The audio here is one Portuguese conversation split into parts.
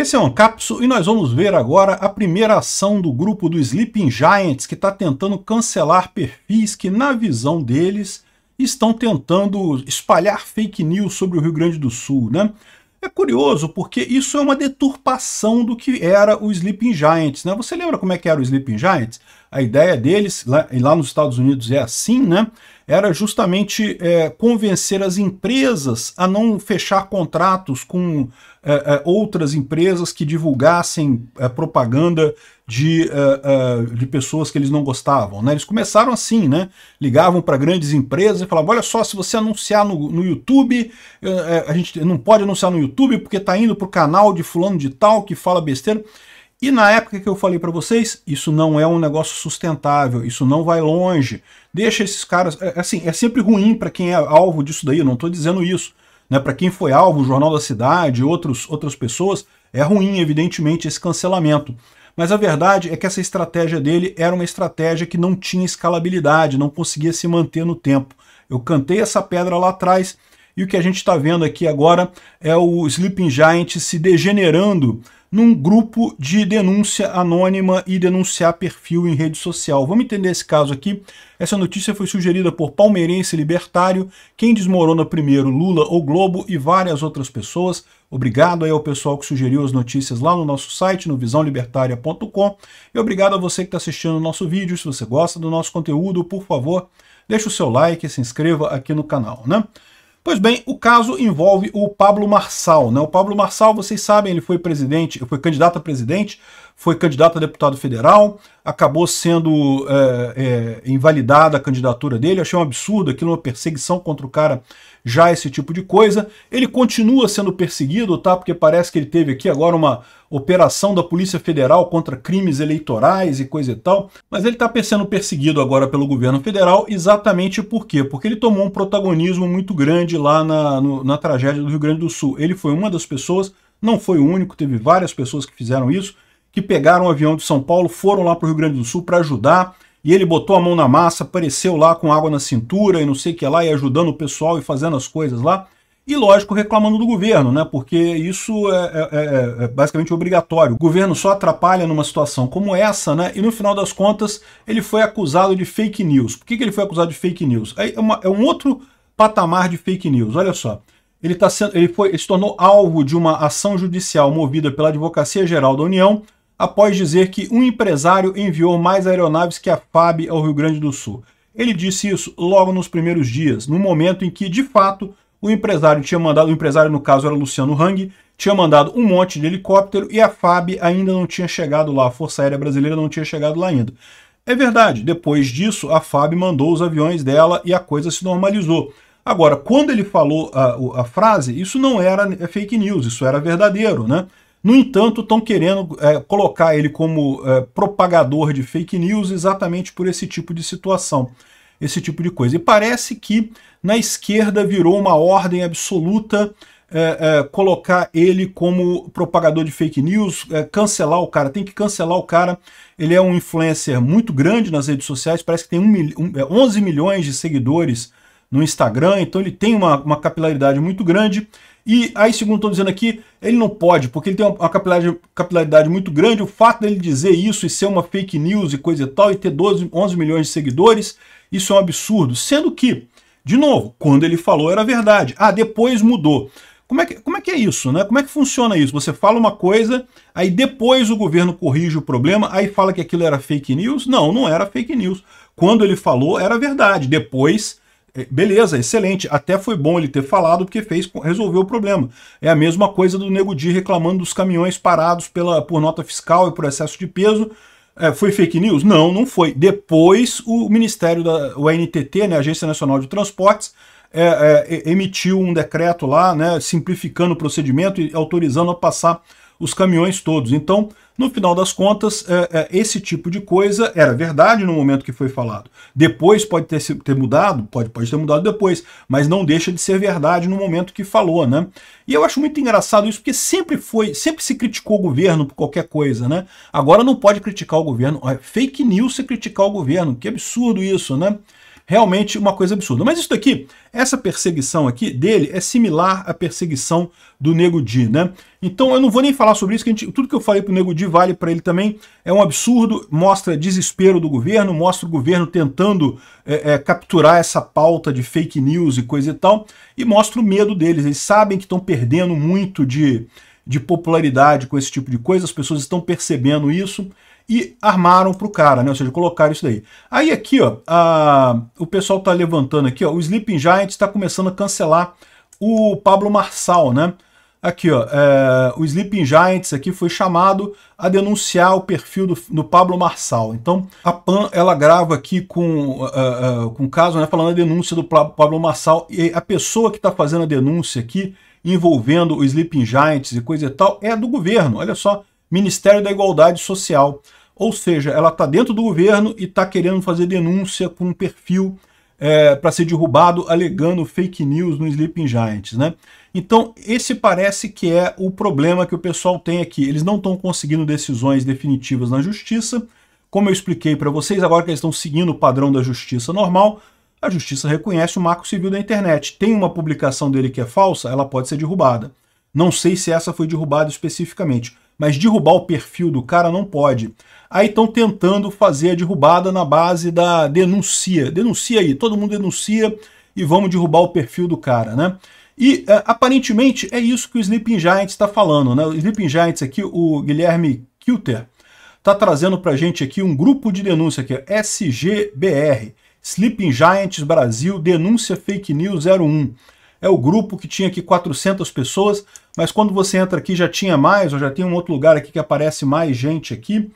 Esse é o Ancapsu e nós vamos ver agora a primeira ação do grupo do Sleeping Giants que está tentando cancelar perfis que, na visão deles, estão tentando espalhar fake news sobre o Rio Grande do Sul, né? É curioso porque isso é uma deturpação do que era o Sleeping Giants, né? Você lembra como é que era o Sleeping Giants? a ideia deles, lá, e lá nos Estados Unidos é assim, né? Era justamente é, convencer as empresas a não fechar contratos com é, é outras empresas que divulgassem é, propaganda de, é, de pessoas que eles não gostavam. Né? Eles começaram assim, né? Ligavam para grandes empresas e falavam: olha só, se você anunciar no, no YouTube, a gente não pode anunciar no YouTube porque está indo para o canal de fulano de tal que fala besteira. E na época que eu falei para vocês, isso não é um negócio sustentável, isso não vai longe. Deixa esses caras, é, é assim, é sempre ruim para quem é alvo disso daí, eu não estou dizendo isso. Né? Para quem foi alvo, o Jornal da Cidade, outros, outras pessoas, é ruim, evidentemente, esse cancelamento. Mas a verdade é que essa estratégia dele era uma estratégia que não tinha escalabilidade, não conseguia se manter no tempo. Eu cantei essa pedra lá atrás e o que a gente está vendo aqui agora é o Sleeping Giant se degenerando num grupo de denúncia anônima e denunciar perfil em rede social. Vamos entender esse caso aqui. Essa notícia foi sugerida por palmeirense libertário, quem desmorona primeiro, Lula ou Globo e várias outras pessoas. Obrigado aí ao pessoal que sugeriu as notícias lá no nosso site, no visãolibertaria.com. E obrigado a você que está assistindo o nosso vídeo. Se você gosta do nosso conteúdo, por favor, deixe o seu like e se inscreva aqui no canal, né? Pois bem, o caso envolve o Pablo Marçal. Né? O Pablo Marçal, vocês sabem, ele foi presidente, foi candidato a presidente, foi candidato a deputado federal, acabou sendo é, é, invalidada a candidatura dele, achei um absurdo aquilo, uma perseguição contra o cara, já esse tipo de coisa. Ele continua sendo perseguido, tá? Porque parece que ele teve aqui agora uma operação da Polícia Federal contra crimes eleitorais e coisa e tal, mas ele está sendo perseguido agora pelo governo federal exatamente por quê? Porque ele tomou um protagonismo muito grande lá na, no, na tragédia do Rio Grande do Sul. Ele foi uma das pessoas, não foi o único, teve várias pessoas que fizeram isso, que pegaram o avião de São Paulo, foram lá para o Rio Grande do Sul para ajudar, e ele botou a mão na massa, apareceu lá com água na cintura e não sei o que lá, e ajudando o pessoal e fazendo as coisas lá. E, lógico, reclamando do governo, né? Porque isso é, é, é, é basicamente obrigatório. O governo só atrapalha numa situação como essa, né? E no final das contas, ele foi acusado de fake news. Por que, que ele foi acusado de fake news? É, uma, é um outro patamar de fake news. Olha só. Ele, tá sendo, ele, foi, ele se tornou alvo de uma ação judicial movida pela Advocacia Geral da União após dizer que um empresário enviou mais aeronaves que a FAB ao Rio Grande do Sul. Ele disse isso logo nos primeiros dias, no momento em que, de fato, o empresário tinha mandado, o empresário no caso era Luciano Hang, tinha mandado um monte de helicóptero e a FAB ainda não tinha chegado lá, a Força Aérea Brasileira não tinha chegado lá ainda. É verdade, depois disso a FAB mandou os aviões dela e a coisa se normalizou. Agora, quando ele falou a, a frase, isso não era fake news, isso era verdadeiro, né? No entanto, estão querendo é, colocar ele como é, propagador de fake news exatamente por esse tipo de situação, esse tipo de coisa. E parece que na esquerda virou uma ordem absoluta é, é colocar ele como propagador de fake news, é, cancelar o cara, tem que cancelar o cara. Ele é um influencer muito grande nas redes sociais, parece que tem um mil, um, 11 é, milhões de seguidores no Instagram, então ele tem uma, uma capilaridade muito grande e aí, segundo estão dizendo aqui, ele não pode, porque ele tem uma capilaridade, capilaridade, muito grande. O fato dele dizer isso e ser uma fake news e coisa e tal, e ter 12, 11 milhões de seguidores, isso é um absurdo. Sendo que, de novo, quando ele falou era verdade. Ah, depois mudou. Como é, que, como é que é isso, né? Como é que funciona isso? Você fala uma coisa, aí depois o governo corrige o problema, aí fala que aquilo era fake news? Não, não era fake news. Quando ele falou, era verdade. Depois é, beleza, excelente. Até foi bom ele ter falado, porque fez, resolveu o problema. É a mesma coisa do Nego Di reclamando dos caminhões parados pela, por nota fiscal e por excesso de peso. É, foi fake news? Não, não foi. Depois o Ministério da o ANTT, né, Agência Nacional de Transportes, é, é, emitiu um decreto lá, né, simplificando o procedimento e autorizando a passar os caminhões todos. Então, no final das contas, é, é, esse tipo de coisa era verdade no momento que foi falado. Depois pode ter, ter mudado, pode, pode ter mudado depois, mas não deixa de ser verdade no momento que falou, né? E eu acho muito engraçado isso, porque sempre foi, sempre se criticou o governo por qualquer coisa, né? Agora não pode criticar o governo. Fake news se é criticar o governo, que absurdo isso, né? Realmente uma coisa absurda. Mas isso daqui, essa perseguição aqui dele é similar à perseguição do Nego Di, né? Então eu não vou nem falar sobre isso, que gente, tudo que eu falei pro Nego Di vale para ele também. É um absurdo, mostra desespero do governo, mostra o governo tentando é, é, capturar essa pauta de fake news e coisa e tal, e mostra o medo deles. Eles sabem que estão perdendo muito de, de popularidade com esse tipo de coisa, as pessoas estão percebendo isso, e armaram para o cara, né? Ou seja, colocaram isso daí. Aí aqui, ó, a, o pessoal está levantando aqui, ó, o Sleeping Giants está começando a cancelar o Pablo Marçal, né? Aqui, ó, é, o Sleeping Giants aqui foi chamado a denunciar o perfil do, do Pablo Marçal. Então, a PAN, ela grava aqui com uh, uh, com caso, né, falando a denúncia do Pablo Marçal. E a pessoa que está fazendo a denúncia aqui, envolvendo o Sleeping Giants e coisa e tal, é do governo. Olha só, Ministério da Igualdade Social. Ou seja, ela está dentro do governo e está querendo fazer denúncia com um perfil é, para ser derrubado, alegando fake news no Sleeping Giants. Né? Então, esse parece que é o problema que o pessoal tem aqui. Eles não estão conseguindo decisões definitivas na justiça. Como eu expliquei para vocês, agora que eles estão seguindo o padrão da justiça normal, a justiça reconhece o marco civil da internet. Tem uma publicação dele que é falsa, ela pode ser derrubada. Não sei se essa foi derrubada especificamente mas derrubar o perfil do cara não pode. Aí estão tentando fazer a derrubada na base da denuncia. Denuncia aí, todo mundo denuncia e vamos derrubar o perfil do cara, né? E é, aparentemente é isso que o Sleeping Giants está falando, né? O Sleeping Giants aqui, o Guilherme Kilter, está trazendo para gente aqui um grupo de denúncia aqui, SGBR, Sleeping Giants Brasil Denúncia Fake News 01 é o grupo que tinha aqui 400 pessoas, mas quando você entra aqui já tinha mais, ou já tem um outro lugar aqui que aparece mais gente aqui.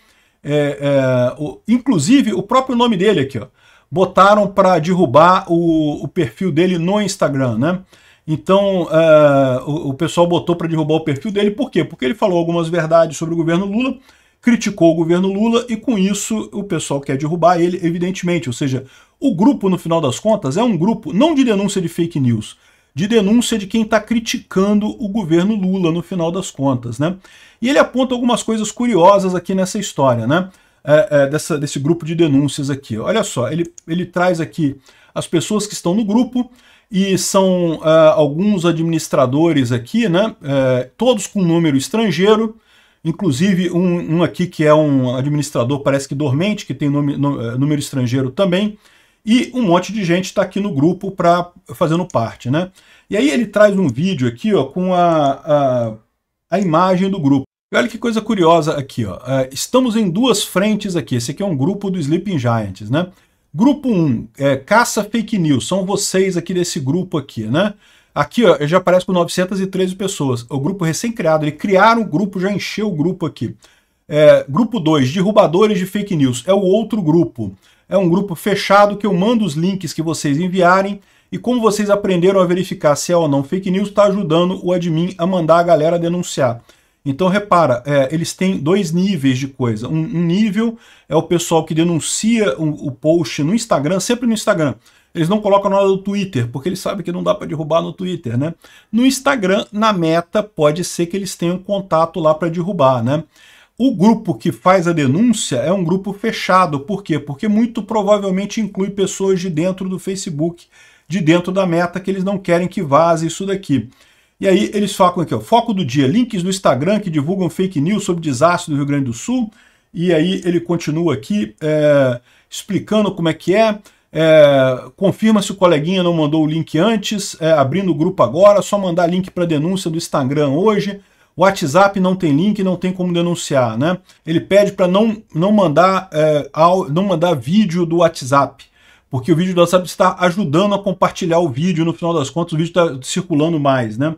É, é, o, inclusive, o próprio nome dele aqui, ó, botaram para derrubar o, o, perfil dele no Instagram, né? Então, é, o, o pessoal botou para derrubar o perfil dele, por quê? Porque ele falou algumas verdades sobre o governo Lula, criticou o governo Lula e com isso o pessoal quer derrubar ele, evidentemente. Ou seja, o grupo, no final das contas, é um grupo não de denúncia de fake news, de denúncia de quem está criticando o governo Lula no final das contas, né? E ele aponta algumas coisas curiosas aqui nessa história, né? É, é, dessa, desse grupo de denúncias aqui. Olha só, ele, ele traz aqui as pessoas que estão no grupo e são uh, alguns administradores aqui, né? Uh, todos com número estrangeiro, inclusive um, um, aqui que é um administrador, parece que dormente, que tem nome, no, é, número estrangeiro também. E um monte de gente está aqui no grupo para fazendo parte, né? E aí ele traz um vídeo aqui ó, com a, a, a imagem do grupo. E olha que coisa curiosa aqui, ó. É, estamos em duas frentes aqui. Esse aqui é um grupo do Sleeping Giants, né? Grupo 1, um, é, caça fake news. São vocês aqui desse grupo aqui, né? Aqui, ó, já aparece com 913 pessoas. O grupo recém-criado, ele criaram o grupo, já encheu o grupo aqui. É, grupo 2, derrubadores de fake news. É o outro grupo. É um grupo fechado que eu mando os links que vocês enviarem e como vocês aprenderam a verificar se é ou não fake news, está ajudando o admin a mandar a galera denunciar. Então repara, é, eles têm dois níveis de coisa. Um, um nível é o pessoal que denuncia o, o post no Instagram, sempre no Instagram. Eles não colocam nada no Twitter, porque eles sabem que não dá para derrubar no Twitter, né? No Instagram, na meta, pode ser que eles tenham contato lá para derrubar, né? O grupo que faz a denúncia é um grupo fechado. Por quê? Porque muito provavelmente inclui pessoas de dentro do Facebook, de dentro da meta, que eles não querem que vaze isso daqui. E aí eles focam aqui, ó, foco do dia, links no Instagram que divulgam fake news sobre desastre do Rio Grande do Sul. E aí ele continua aqui é, explicando como é que é. é confirma se o coleguinha não mandou o link antes, é, abrindo o grupo agora, só mandar link para denúncia do Instagram hoje. O WhatsApp não tem link, não tem como denunciar, né? Ele pede para não, não, mandar, é, não mandar vídeo do WhatsApp, porque o vídeo do WhatsApp está ajudando a compartilhar o vídeo, no final das contas o vídeo está circulando mais, né?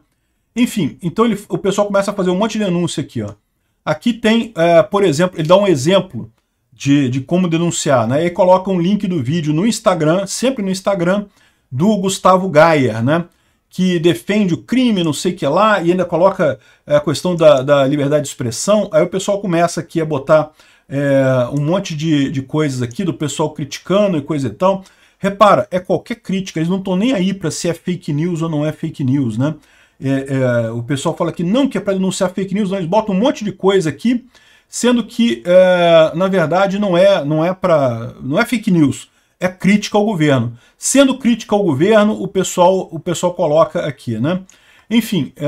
Enfim, então ele, o pessoal começa a fazer um monte de denúncia aqui, ó. Aqui tem, é, por exemplo, ele dá um exemplo de, de como denunciar, né? E coloca um link do vídeo no Instagram, sempre no Instagram, do Gustavo Gaia, né? que defende o crime, não sei o que lá, e ainda coloca eh, a questão da, da liberdade de expressão, aí o pessoal começa aqui a botar é, um monte de, de coisas aqui, do pessoal criticando e coisa e tal. Repara, é qualquer crítica, eles não estão nem aí para se é fake news ou não é fake news, né? É, é, o pessoal fala que não, que é para denunciar fake news, não, eles botam um monte de coisa aqui, sendo que, eh, na verdade, não é, não é para não é fake news é crítica ao governo. Sendo crítica ao governo, o pessoal, o pessoal coloca aqui, né? Enfim, é,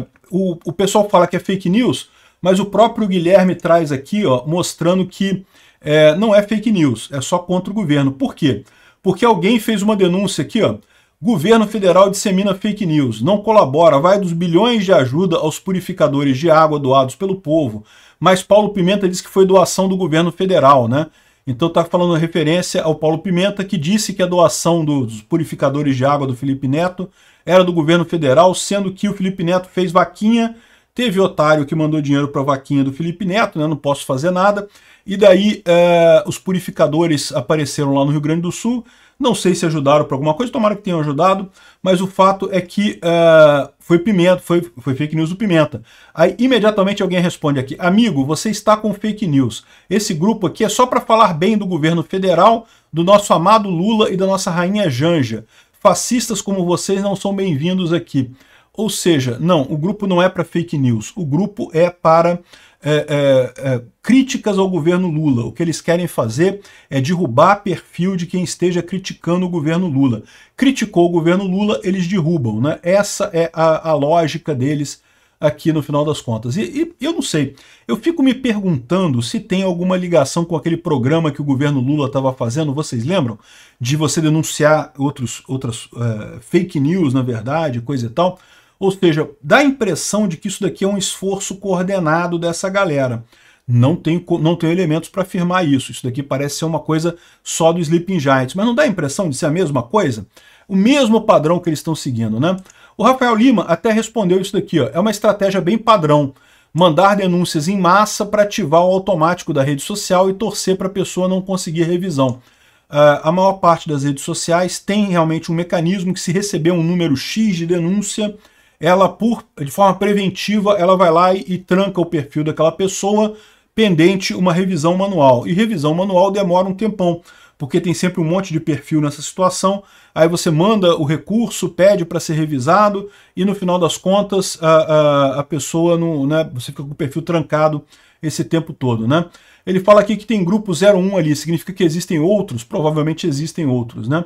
é, o, o pessoal fala que é fake news, mas o próprio Guilherme traz aqui, ó, mostrando que é, não é fake news, é só contra o governo. Por quê? Porque alguém fez uma denúncia aqui, ó, Governo federal dissemina fake news, não colabora, vai dos bilhões de ajuda aos purificadores de água doados pelo povo. Mas Paulo Pimenta diz que foi doação do governo federal, né? Então está falando referência ao Paulo Pimenta, que disse que a doação dos purificadores de água do Felipe Neto era do governo federal, sendo que o Felipe Neto fez vaquinha, teve otário que mandou dinheiro para a vaquinha do Felipe Neto, né, não posso fazer nada, e daí é, os purificadores apareceram lá no Rio Grande do Sul, não sei se ajudaram para alguma coisa, tomara que tenham ajudado, mas o fato é que uh, foi pimenta, foi, foi fake news do Pimenta. Aí imediatamente alguém responde aqui, amigo, você está com fake news. Esse grupo aqui é só para falar bem do governo federal, do nosso amado Lula e da nossa rainha Janja. Fascistas como vocês não são bem-vindos aqui. Ou seja, não, o grupo não é para fake news, o grupo é para é, é, é, críticas ao governo Lula. O que eles querem fazer é derrubar perfil de quem esteja criticando o governo Lula. Criticou o governo Lula, eles derrubam. Né? Essa é a, a lógica deles aqui no final das contas. E, e, eu não sei, eu fico me perguntando se tem alguma ligação com aquele programa que o governo Lula estava fazendo, vocês lembram? De você denunciar outros, outras uh, fake news, na verdade, coisa e tal. Ou seja, dá a impressão de que isso daqui é um esforço coordenado dessa galera. Não tem, não tem elementos para afirmar isso. Isso daqui parece ser uma coisa só do Sleeping Giants, mas não dá a impressão de ser a mesma coisa? O mesmo padrão que eles estão seguindo, né? O Rafael Lima até respondeu isso daqui, ó. É uma estratégia bem padrão. Mandar denúncias em massa para ativar o automático da rede social e torcer para a pessoa não conseguir revisão. Uh, a maior parte das redes sociais tem realmente um mecanismo que se receber um número X de denúncia, ela por, de forma preventiva, ela vai lá e, e tranca o perfil daquela pessoa pendente uma revisão manual. E revisão manual demora um tempão, porque tem sempre um monte de perfil nessa situação. Aí você manda o recurso, pede para ser revisado, e no final das contas a, a, a pessoa não. Né, você fica com o perfil trancado esse tempo todo. Né? Ele fala aqui que tem grupo 01 ali, significa que existem outros, provavelmente existem outros, né?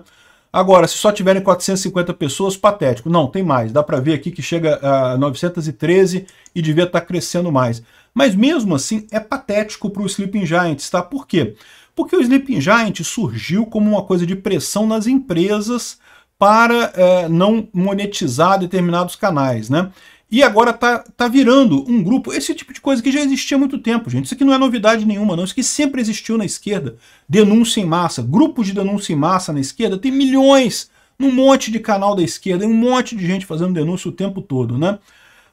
Agora, se só tiverem 450 pessoas, patético. Não, tem mais. Dá para ver aqui que chega a 913 e devia estar tá crescendo mais. Mas mesmo assim, é patético para o Sleeping Giants, tá? Por quê? Porque o Sleeping Giant surgiu como uma coisa de pressão nas empresas para eh, não monetizar determinados canais, né? e agora tá, tá virando um grupo, esse tipo de coisa que já existia há muito tempo, gente. Isso aqui não é novidade nenhuma, não. Isso aqui sempre existiu na esquerda. Denúncia em massa, grupos de denúncia em massa na esquerda, tem milhões, num monte de canal da esquerda, um monte de gente fazendo denúncia o tempo todo, né?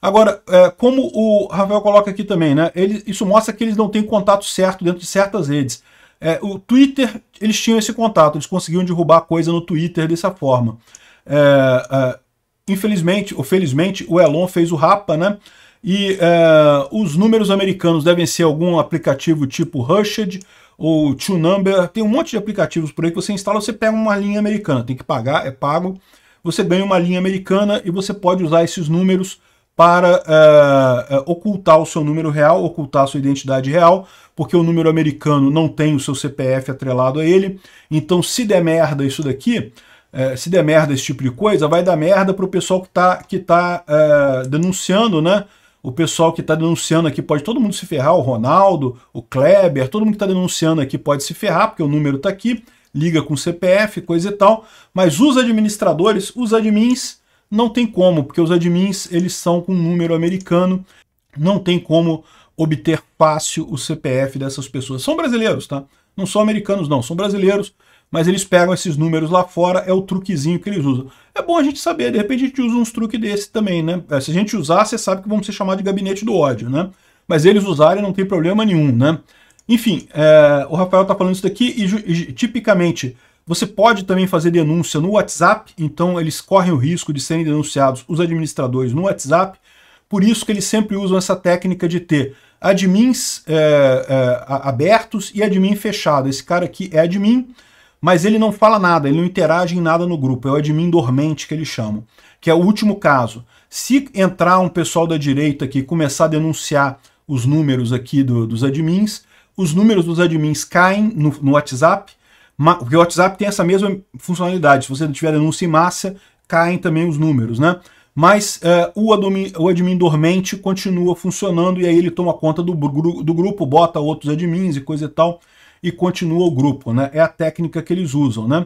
Agora, é, como o Rafael coloca aqui também, né? Ele, isso mostra que eles não têm contato certo dentro de certas redes. É, o Twitter, eles tinham esse contato, eles conseguiam derrubar a coisa no Twitter dessa forma. É, é Infelizmente, ou felizmente, o Elon fez o Rapa, né? E é, os números americanos devem ser algum aplicativo tipo Rushed ou Two Number. Tem um monte de aplicativos por aí que você instala, você pega uma linha americana, tem que pagar, é pago. Você ganha uma linha americana e você pode usar esses números para é, ocultar o seu número real, ocultar a sua identidade real, porque o número americano não tem o seu CPF atrelado a ele. Então, se der merda isso daqui, é, se der merda esse tipo de coisa, vai dar merda para o pessoal que está que tá, é, denunciando, né? O pessoal que está denunciando aqui pode todo mundo se ferrar, o Ronaldo, o Kleber, todo mundo que está denunciando aqui pode se ferrar, porque o número está aqui, liga com o CPF, coisa e tal. Mas os administradores, os admins, não tem como, porque os admins eles são com número americano, não tem como obter fácil o CPF dessas pessoas. São brasileiros, tá? Não são americanos, não, são brasileiros mas eles pegam esses números lá fora, é o truquezinho que eles usam. É bom a gente saber, de repente a gente usa uns truques desse também, né? É, se a gente usar, você sabe que vamos ser chamados de gabinete do ódio, né? Mas eles usarem não tem problema nenhum, né? Enfim, é, o Rafael está falando isso daqui e, e, tipicamente você pode também fazer denúncia no WhatsApp, então eles correm o risco de serem denunciados os administradores no WhatsApp, por isso que eles sempre usam essa técnica de ter admins é, é, abertos e admin fechado. Esse cara aqui é admin, mas ele não fala nada, ele não interage em nada no grupo, é o admin dormente que eles chamam, que é o último caso. Se entrar um pessoal da direita aqui e começar a denunciar os números aqui do, dos admins, os números dos admins caem no, no WhatsApp, porque o WhatsApp tem essa mesma funcionalidade, se você não tiver denúncia em massa, caem também os números, né? Mas eh, o, admin, o admin dormente continua funcionando e aí ele toma conta do, do grupo, bota outros admins e coisa e tal e continua o grupo, né? É a técnica que eles usam, né?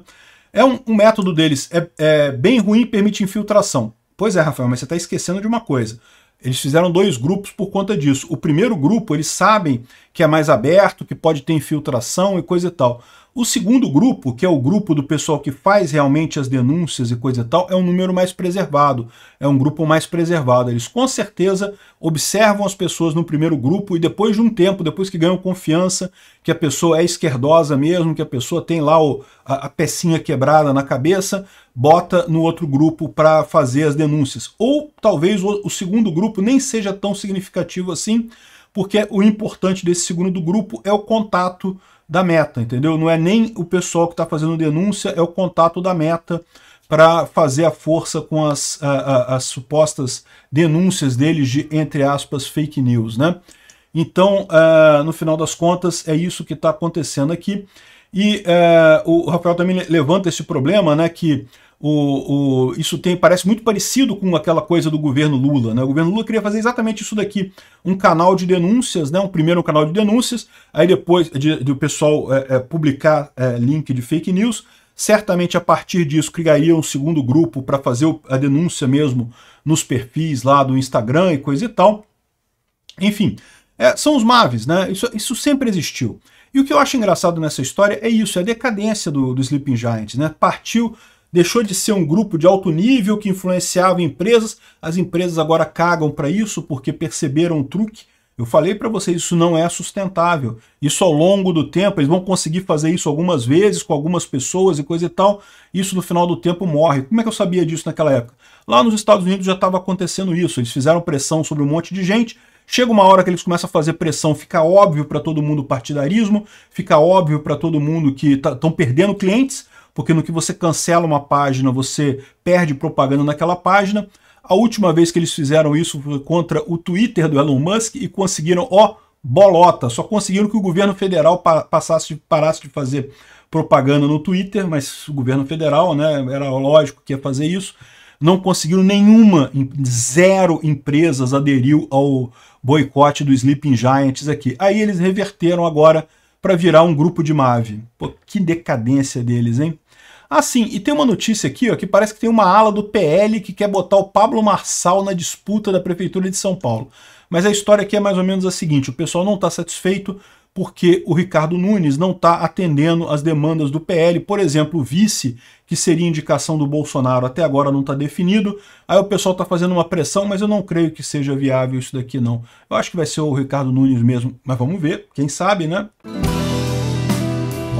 É um, um método deles, é, é, bem ruim e permite infiltração. Pois é, Rafael, mas você está esquecendo de uma coisa. Eles fizeram dois grupos por conta disso. O primeiro grupo, eles sabem que é mais aberto, que pode ter infiltração e coisa e tal. O segundo grupo, que é o grupo do pessoal que faz realmente as denúncias e coisa e tal, é um número mais preservado, é um grupo mais preservado. Eles com certeza observam as pessoas no primeiro grupo e depois de um tempo, depois que ganham confiança, que a pessoa é esquerdosa mesmo, que a pessoa tem lá o, a, a pecinha quebrada na cabeça, bota no outro grupo para fazer as denúncias. Ou talvez o, o segundo grupo nem seja tão significativo assim, porque o importante desse segundo grupo é o contato da Meta, entendeu? Não é nem o pessoal que está fazendo denúncia, é o contato da Meta para fazer a força com as, a, a, as supostas denúncias deles de, entre aspas, fake news, né? Então, uh, no final das contas, é isso que está acontecendo aqui. E uh, o Rafael também levanta esse problema, né, que o, o, isso tem, parece muito parecido com aquela coisa do governo Lula. Né? O governo Lula queria fazer exatamente isso daqui: um canal de denúncias, né? um primeiro um canal de denúncias, aí depois de, de o pessoal é, é, publicar é, link de fake news. Certamente a partir disso criaria um segundo grupo para fazer a denúncia mesmo nos perfis lá do Instagram e coisa e tal. Enfim, é, são os maves, né? Isso, isso sempre existiu. E o que eu acho engraçado nessa história é isso, é a decadência do, do Sleeping Giants, né? Partiu deixou de ser um grupo de alto nível que influenciava empresas. As empresas agora cagam para isso porque perceberam o truque. Eu falei para vocês, isso não é sustentável. Isso ao longo do tempo, eles vão conseguir fazer isso algumas vezes com algumas pessoas e coisa e tal. Isso no final do tempo morre. Como é que eu sabia disso naquela época? Lá nos Estados Unidos já estava acontecendo isso. Eles fizeram pressão sobre um monte de gente. Chega uma hora que eles começam a fazer pressão, fica óbvio para todo mundo o partidarismo, fica óbvio para todo mundo que estão tá, perdendo clientes porque no que você cancela uma página, você perde propaganda naquela página. A última vez que eles fizeram isso foi contra o Twitter do Elon Musk e conseguiram, ó, bolota. Só conseguiram que o governo federal passasse, parasse de fazer propaganda no Twitter, mas o governo federal, né, era lógico que ia fazer isso. Não conseguiram nenhuma, zero empresas aderiu ao boicote do Sleeping Giants aqui. Aí eles reverteram agora para virar um grupo de Mave. Pô, que decadência deles, hein? Ah, sim, e tem uma notícia aqui ó, que parece que tem uma ala do PL que quer botar o Pablo Marçal na disputa da Prefeitura de São Paulo. Mas a história aqui é mais ou menos a seguinte, o pessoal não está satisfeito porque o Ricardo Nunes não está atendendo às demandas do PL. Por exemplo, o vice, que seria indicação do Bolsonaro, até agora não está definido. Aí o pessoal está fazendo uma pressão, mas eu não creio que seja viável isso daqui, não. Eu acho que vai ser o Ricardo Nunes mesmo, mas vamos ver, quem sabe, né?